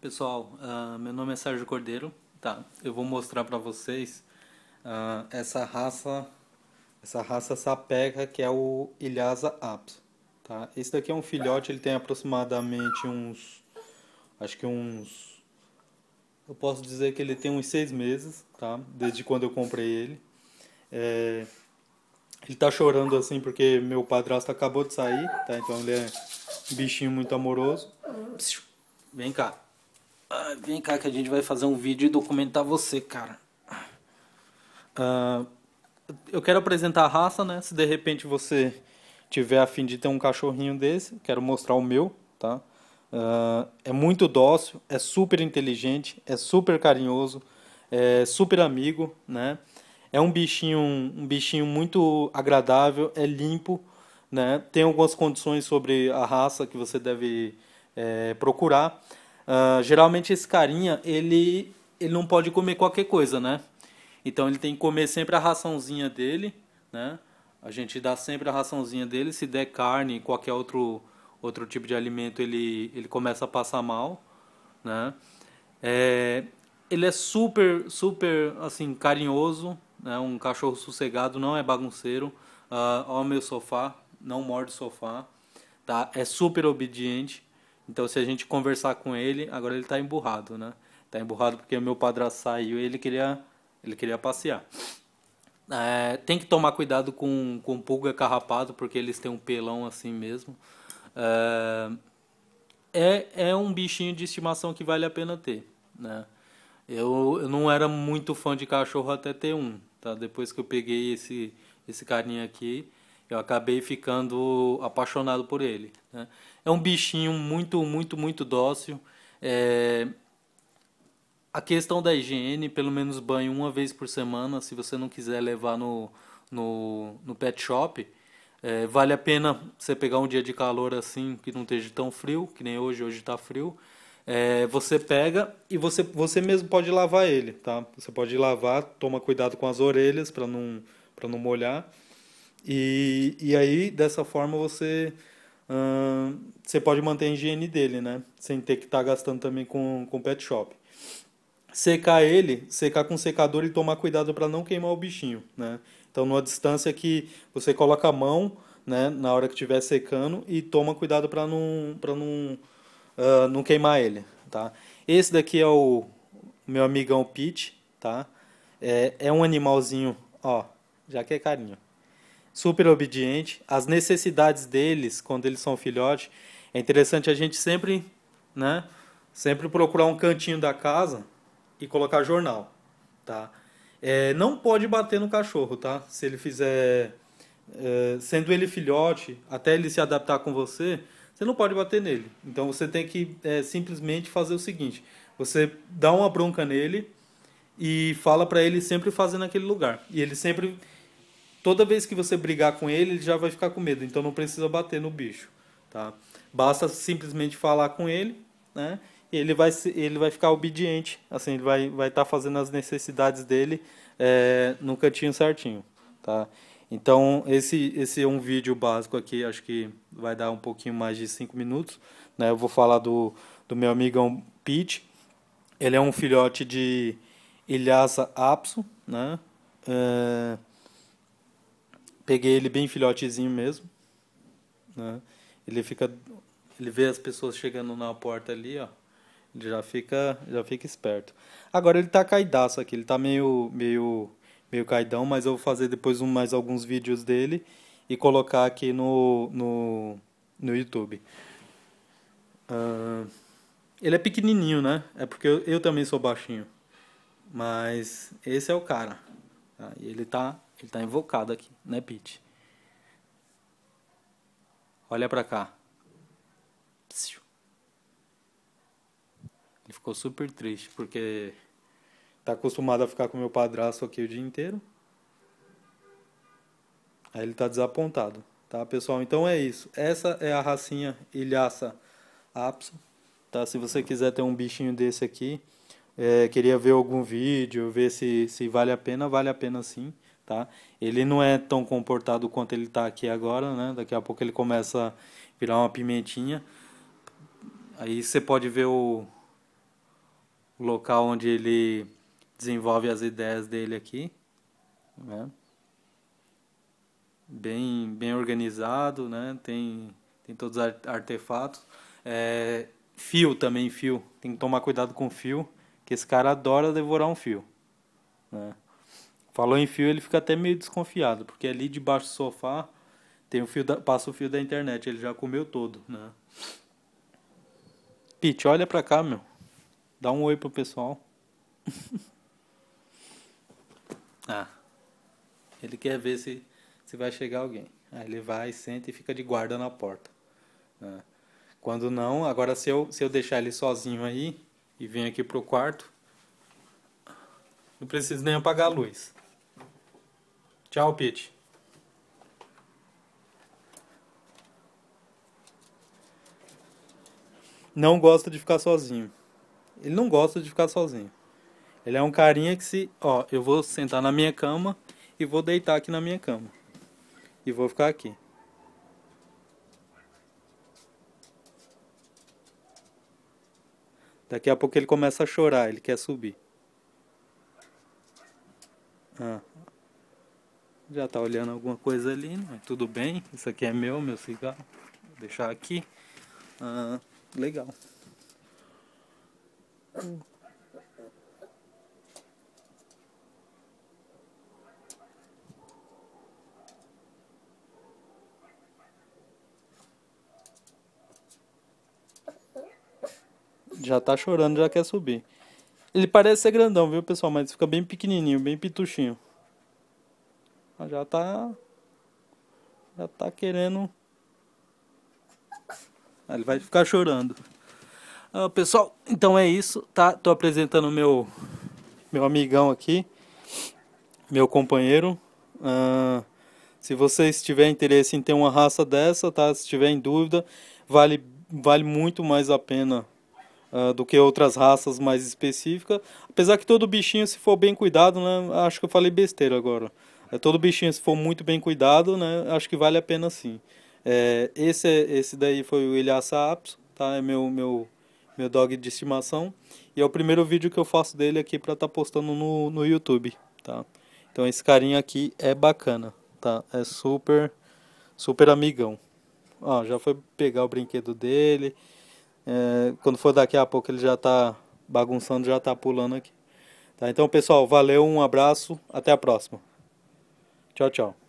Pessoal, uh, meu nome é Sérgio Cordeiro, tá? Eu vou mostrar para vocês uh, essa raça, essa raça sapeca que é o Ilhasa Apes, tá? Esse daqui é um filhote, ele tem aproximadamente uns, acho que uns, eu posso dizer que ele tem uns seis meses, tá? Desde quando eu comprei ele. É, ele tá chorando assim porque meu padrasto acabou de sair, tá? Então ele é um bichinho muito amoroso. Vem cá. Ah, vem cá que a gente vai fazer um vídeo e documentar você, cara. Ah, eu quero apresentar a raça, né? Se de repente você tiver a fim de ter um cachorrinho desse, quero mostrar o meu, tá? Ah, é muito dócil, é super inteligente, é super carinhoso, é super amigo, né? É um bichinho, um bichinho muito agradável, é limpo, né? Tem algumas condições sobre a raça que você deve é, procurar. Uh, geralmente esse carinha, ele, ele não pode comer qualquer coisa, né? Então ele tem que comer sempre a raçãozinha dele, né? A gente dá sempre a raçãozinha dele. Se der carne, qualquer outro, outro tipo de alimento, ele, ele começa a passar mal, né? É, ele é super, super, assim, carinhoso, né? Um cachorro sossegado, não é bagunceiro. Uh, ah, ó meu sofá, não morde o sofá, tá? É super obediente. Então, se a gente conversar com ele, agora ele está emburrado, né? Está emburrado porque meu padrasto saiu e ele queria, ele queria passear. É, tem que tomar cuidado com, com pulga carrapato, porque eles têm um pelão assim mesmo. É, é, é, um bichinho de estimação que vale a pena ter, né? Eu, eu não era muito fã de cachorro até ter um, tá? Depois que eu peguei esse, esse carinha aqui, eu acabei ficando apaixonado por ele. Né? É um bichinho muito, muito, muito dócil. É... A questão da higiene, pelo menos banho uma vez por semana, se você não quiser levar no, no, no pet shop, é, vale a pena você pegar um dia de calor assim, que não esteja tão frio, que nem hoje, hoje está frio. É, você pega e você, você mesmo pode lavar ele, tá? Você pode lavar, toma cuidado com as orelhas para não, não molhar. E, e aí, dessa forma, você, você pode manter a higiene dele, né? Sem ter que estar tá gastando também com, com pet shop. Secar ele, secar com secador e tomar cuidado para não queimar o bichinho, né? Então, numa distância que você coloca a mão, né, na hora que estiver secando e toma cuidado para não, pra não, uh, não queimar ele, tá? Esse daqui é o meu amigão Pete, tá? É, é um animalzinho, ó, já que é carinho super obediente. As necessidades deles, quando eles são filhotes, é interessante a gente sempre, né, sempre procurar um cantinho da casa e colocar jornal, tá? É, não pode bater no cachorro, tá? Se ele fizer, é, sendo ele filhote, até ele se adaptar com você, você não pode bater nele. Então você tem que é, simplesmente fazer o seguinte: você dá uma bronca nele e fala para ele sempre fazer naquele lugar. E ele sempre toda vez que você brigar com ele, ele já vai ficar com medo. Então não precisa bater no bicho, tá? Basta simplesmente falar com ele, né? E ele vai, ele vai ficar obediente, assim, ele vai estar vai tá fazendo as necessidades dele é, no cantinho certinho, tá? Então, esse, esse é um vídeo básico aqui, acho que vai dar um pouquinho mais de cinco minutos. Né? Eu vou falar do, do meu amigão Pete. Ele é um filhote de Ilhasa apso, né? É, peguei ele bem filhotezinho mesmo. Né? Ele fica. Ele vê as pessoas chegando na porta ali, ó. Ele já fica, já fica esperto. Agora ele tá caidaço aqui, ele tá meio, meio, meio caidão, mas eu vou fazer depois um, mais alguns vídeos dele e colocar aqui no, no, no YouTube. Uh, ele é pequenininho, né? É porque eu, eu também sou baixinho. Mas esse é o cara. Tá? E ele tá ele está invocado aqui, né, Pete? Olha para cá. Ele ficou super triste porque tá acostumado a ficar com meu padrasto aqui o dia inteiro. Aí ele tá desapontado, tá, pessoal? Então é isso. Essa é a racinha Ilhaça Apso, tá? Se você quiser ter um bichinho desse aqui, é, queria ver algum vídeo, ver se, se vale a pena, vale a pena sim tá? Ele não é tão comportado quanto ele está aqui agora, né? Daqui a pouco ele começa a virar uma pimentinha. Aí você pode ver o, o local onde ele desenvolve as ideias dele aqui, né? Bem, bem organizado, né? Tem, tem todos os artefatos. É, fio também, fio. Tem que tomar cuidado com fio, que esse cara adora devorar um fio, né? Falou em fio, ele fica até meio desconfiado, porque ali debaixo do sofá tem o fio da, passa o fio da internet, ele já comeu todo, né? Pete, olha pra cá, meu. Dá um oi pro pessoal. ah. Ele quer ver se, se vai chegar alguém. Aí ele vai, senta e fica de guarda na porta. Né? Quando não, agora se eu, se eu deixar ele sozinho aí e vir aqui pro quarto, não preciso nem apagar a luz. Tchau, Pete. Não gosta de ficar sozinho. Ele não gosta de ficar sozinho. Ele é um carinha que se, ó, eu vou sentar na minha cama e vou deitar aqui na minha cama. E vou ficar aqui. Daqui a pouco ele começa a chorar, ele quer subir. Ah. Já tá olhando alguma coisa ali, né? Tudo bem, isso aqui é meu, meu cigarro. Vou deixar aqui. Ah, legal. Já tá chorando, já quer subir. Ele parece ser grandão, viu, pessoal? Mas fica bem pequenininho, bem pituchinho. Já tá. Já tá querendo. Ah, ele vai ficar chorando. Ah, pessoal, então é isso, tá? Tô apresentando meu meu amigão aqui, meu companheiro. Ah, se vocês tiverem interesse em ter uma raça dessa, tá? Se tiver em dúvida, vale vale muito mais a pena uh, do que outras raças mais específicas. Apesar que todo bichinho, se for bem cuidado, né? Acho que eu falei besteira agora. É, todo bichinho, se for muito bem cuidado, né, acho que vale a pena sim. É, esse, esse daí foi o Ilhaça Apso, tá? É meu, meu, meu dog de estimação. E é o primeiro vídeo que eu faço dele aqui para estar tá postando no, no YouTube, tá? Então esse carinha aqui é bacana, tá? É super, super amigão. Ó, já foi pegar o brinquedo dele. É, quando for daqui a pouco ele já tá bagunçando, já tá pulando aqui. Tá, então pessoal, valeu, um abraço, até a próxima. Tchau, tchau.